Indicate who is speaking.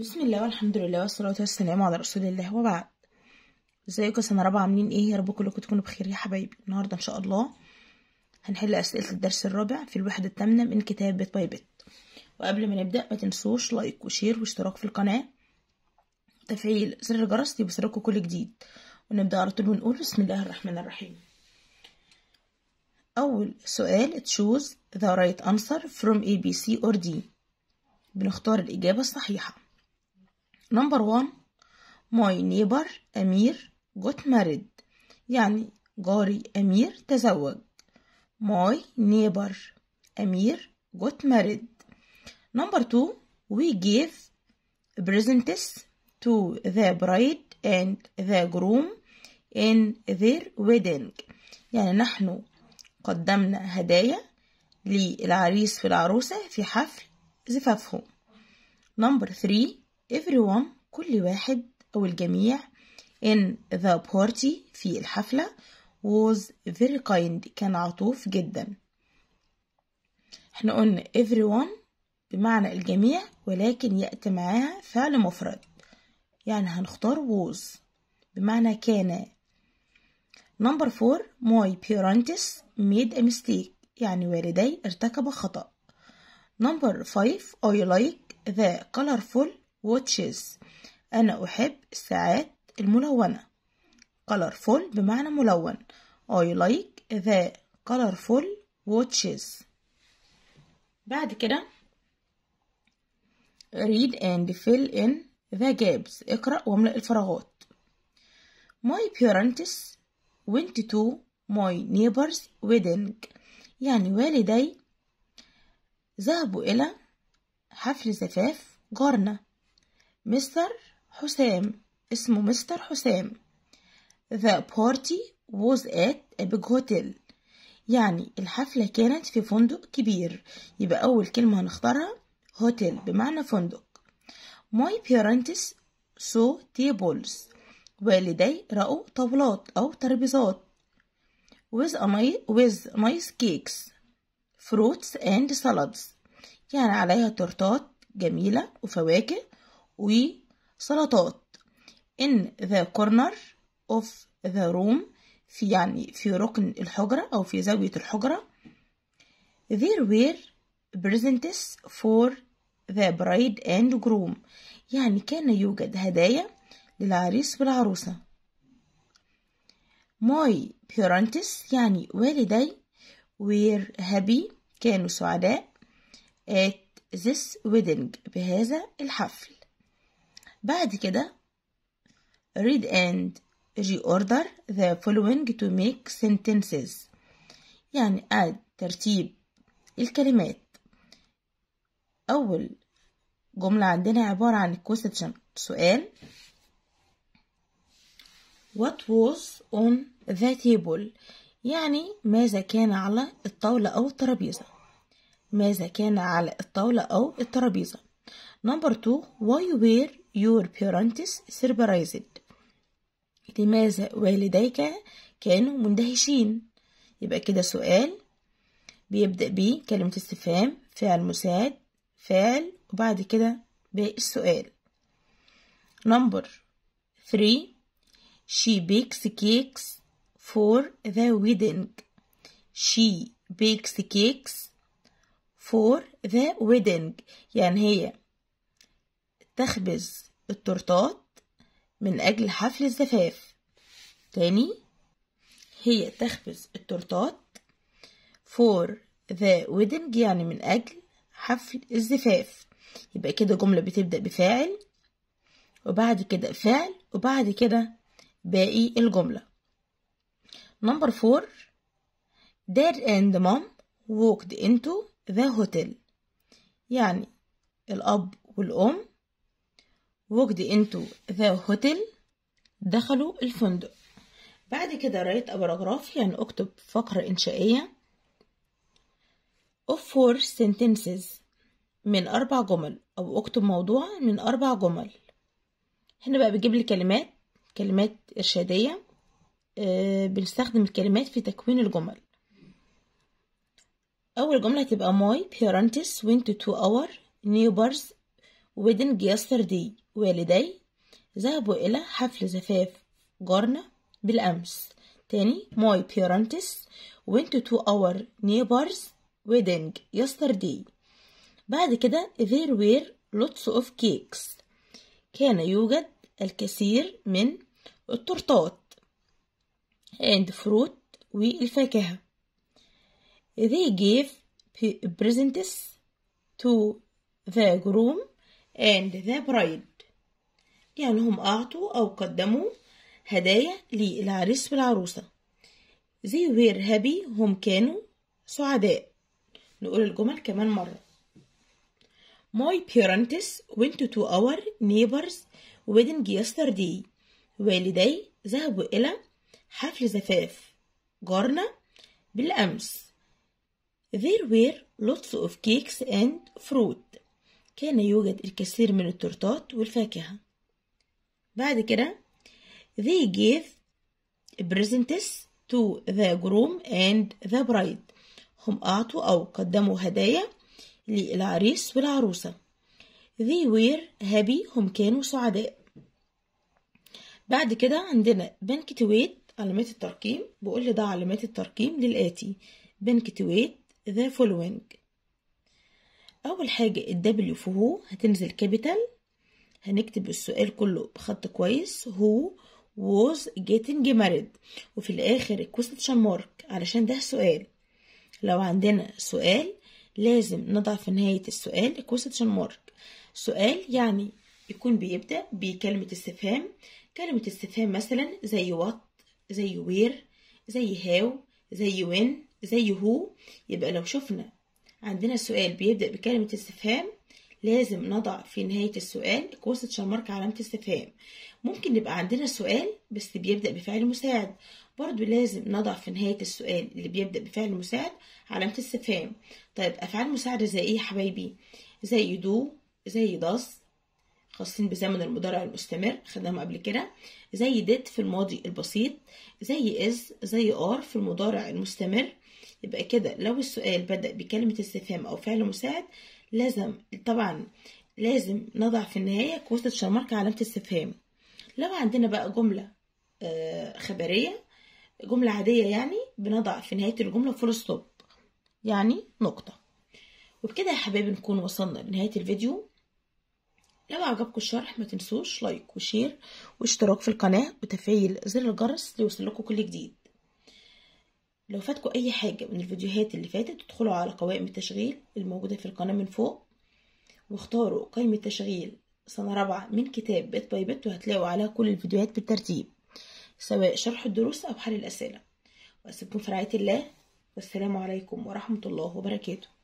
Speaker 1: بسم الله والحمد لله والصلاة والسلام على رسول الله وبعد ازيكم سنة رابعة عاملين ايه يا رب كلكم تكونوا بخير يا حبايبي النهاردة ان شاء الله هنحل أسئلة الدرس الرابع في الوحدة الثامنة من كتاب بيت باي بيت وقبل ما نبدأ ما تنسوش لايك وشير واشتراك في القناة وتفعيل زر الجرس ليبصركوا كل جديد ونبدأ على طول ونقول بسم الله الرحمن الرحيم أول سؤال choose the right answer from A, B, C or D بنختار الإجابة الصحيحة نمبر 1 ماي نيبر أمير جوت ماريد يعني جاري أمير تزوج ماي نيبر أمير جوت ماريد نمبر 2 we gave presents to the bride and the groom in their wedding يعني نحن قدمنا هدايا للعريس في العروسة في حفل زفافهم نمبر 3 everyone كل واحد أو الجميع in the party في الحفلة was very kind كان عطوف جدا احنا قلنا everyone بمعنى الجميع ولكن يأتي معاها فعل مفرد يعني هنختار was بمعنى كان نمبر فور my parents made a mistake يعني والدي ارتكب خطأ نمبر five I like the colorful watches أنا أحب الساعات الملونة colorful بمعنى ملون I like the colorful watches بعد كده read and fill in the gaps اقرأ واملأ الفراغات my parents went to my neighbor's wedding يعني والدي ذهبوا إلى حفل زفاف جارنا مستر حسام اسمه مستر حسام The party was at a big hotel يعني الحفلة كانت في فندق كبير يبقى أول كلمة هنختارها هوتيل بمعنى فندق My parents saw tables والدي رأوا طاولات أو تربيزات with, with nice cakes fruits and salads يعني عليها تورتات جميلة وفواكه وسلطات in the corner of the room في يعني في ركن الحجرة أو في زاوية الحجرة there were presents for the bride and groom يعني كان يوجد هدايا للعريس والعروسة my parents يعني والدي were happy كانوا سعداء at this wedding بهذا الحفل بعد كده read and reorder the following to make sentences يعني add ترتيب الكلمات أول جملة عندنا عبارة عن question سؤال what was on the table يعني ماذا كان على الطاولة أو الترابيزة ماذا كان على الطاولة أو الترابيزة number two why were your parents surprised لماذا والديك كانوا مندهشين يبقى كده سؤال بيبدأ بيه كلمة استفهام فعل مساعد فعل وبعد كده باقي السؤال number 3 she bakes cakes for the wedding she bakes cakes for the wedding يعني هي تخبز التورتات من أجل حفل الزفاف تاني هي تخبز التورتات for the wedding يعني من أجل حفل الزفاف يبقى كده جملة بتبدأ بفاعل وبعد كده فعل وبعد كده باقي الجملة نمبر فور Dad and mom walked into the hotel يعني الأب والأم walked انتو ذا هوتيل دخلوا الفندق بعد كده رأيت أبراغراف يعني اكتب فقرة إنشائية of four sentences من أربع جمل أو اكتب موضوع من أربع جمل هنا بقى بيجيب لي كلمات كلمات إرشادية أه بنستخدم الكلمات في تكوين الجمل أول جملة هتبقى my parents went to our neighbor's ويدنج يستردي والدي ذهبوا إلى حفل زفاف جارنا بالأمس تاني my parents went to our neighbor's wedding yesterday بعد كده there were lots of cakes كان يوجد الكثير من التورتات and fruit والفاكهة they gave presents to the groom and the bride يعني هم أعطوا أو قدموا هدايا للعريس والعروسة they were happy هم كانوا سعداء نقول الجمل كمان مرة My parents went to our neighbor's wedding yesterday والدي ذهبوا إلى حفل زفاف جارنا بالأمس There were lots of cakes and fruit كان يوجد الكثير من التورتات والفاكهة بعد كده they gave presents to the groom and the bride هم أعطوا أو قدموا هدايا للعريس والعروسة they were happy هم كانوا سعداء بعد كده عندنا بنكتويت علامات الترقيم بقول ده علامات الترقيم للآتي بنكتويت the following اول حاجة الدبليو في هو هتنزل كابيتال هنكتب السؤال كله بخط كويس هو was getting married وفي الاخر question مارك علشان ده سؤال لو عندنا سؤال لازم نضع في نهاية السؤال question مارك سؤال يعني يكون بيبدأ بكلمة استفهام كلمة استفهام مثلا زي وات زي وير زي هاو زي وين زي هو يبقى لو شفنا عندنا سؤال بيبدأ بكلمة استفهام لازم نضع في نهاية السؤال كوستشن مارك علامة استفهام ممكن يبقى عندنا سؤال بس بيبدأ بفعل مساعد برضو لازم نضع في نهاية السؤال اللي بيبدأ بفعل مساعد علامة استفهام طيب أفعال مساعدة زي إيه يا حبايبي زي دو زي داس خاصين بزمن المضارع المستمر خدناهم قبل كده زي ديت في الماضي البسيط زي إز زي آر في المضارع المستمر يبقى كده لو السؤال بدأ بكلمة استفهام أو فعل مساعد لازم طبعا لازم نضع في النهاية كوسة مارك علامة استفهام لو عندنا بقى جملة آه، خبرية جملة عادية يعني بنضع في نهاية الجملة فول ستوب يعني نقطة وبكده يا حبايبي نكون وصلنا لنهاية الفيديو لو عجبكم الشرح ما تنسوش لايك وشير واشتراك في القناة وتفعيل زر الجرس ليوصلكم كل جديد لو فاتكم اي حاجه من الفيديوهات اللي فاتت تدخلوا على قوائم التشغيل الموجوده في القناه من فوق واختاروا قائمه تشغيل سنه رابعه من كتاب بيت باي بيت وهتلاقوا عليها كل الفيديوهات بالترتيب سواء شرح الدروس او حل الاسئله واسيبكم في رعايه الله والسلام عليكم ورحمه الله وبركاته